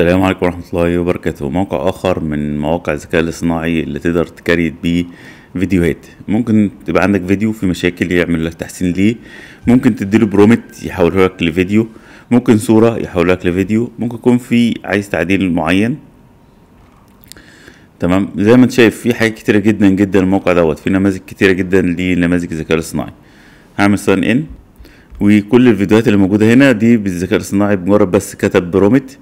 السلام عليكم ورحمة الله وبركاته موقع آخر من مواقع الذكاء الاصطناعي اللي تقدر تكريت بيه فيديوهات ممكن تبقى عندك فيديو في مشاكل يعمل لك تحسين ليه ممكن تديله برومت يحوله لك لفيديو ممكن صورة يحوله لك لفيديو ممكن يكون في عايز تعديل معين تمام زي ما انت شايف في حاجات كتيرة جدا جدا الموقع دوت في نماذج كتيرة جدا لنماذج الذكاء الاصطناعي هعمل ساين ان وكل الفيديوهات اللي موجودة هنا دي بالذكاء الاصطناعي بمجرد بس كتب برومت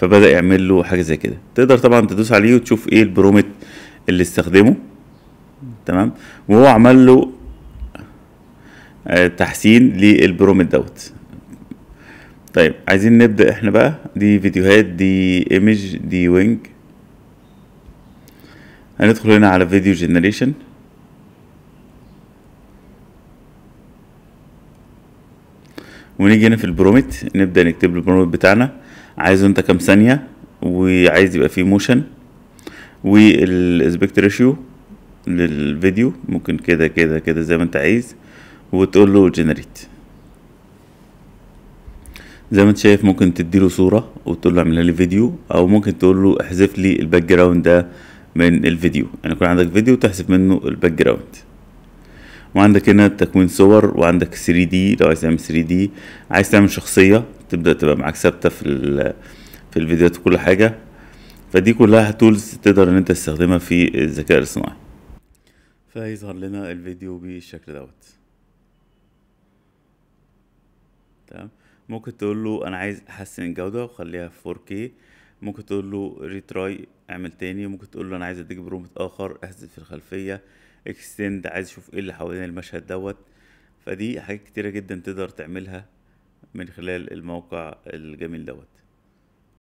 فبدا يعمل له حاجه زي كده تقدر طبعا تدوس عليه وتشوف ايه البرومت اللي استخدمه تمام وهو عمل له آه، تحسين للبرومت دوت طيب عايزين نبدا احنا بقى دي فيديوهات دي ايمج دي وينج هندخل هنا على فيديو جنريشن ونيجي هنا في البرومت نبدا نكتب البرومت بتاعنا عايزه انت كام ثانيه وعايز يبقى فيه موشن والاسبكت ريشيو للفيديو ممكن كده كده كده زي ما انت عايز وتقول له جنريت زي ما انت شايف ممكن تديله صورة وتقول له اعملها لي فيديو او ممكن تقول له احذف لي الباك جراوند ده من الفيديو يعني يكون عندك فيديو تحذف منه الباك جراوند وعندك هنا تكوين صور وعندك 3 دي لو عايز تعمل 3 دي عايز تعمل شخصية تبدأ تبقى معاك ثابتة في في الفيديوهات وكل حاجة فدي كلها تولز تقدر ان انت تستخدمها في الذكاء الاصطناعي فيظهر لنا الفيديو بالشكل دوت تمام ممكن تقول له انا عايز احسن الجودة وخليها 4K ممكن تقول له ريتراي اعمل تاني ممكن تقول له انا عايز اديك برومت اخر احذف في الخلفيه اكستند عايز اشوف ايه اللي حوالين المشهد دوت فدي حاجات كتيره جدا تقدر تعملها من خلال الموقع الجميل دوت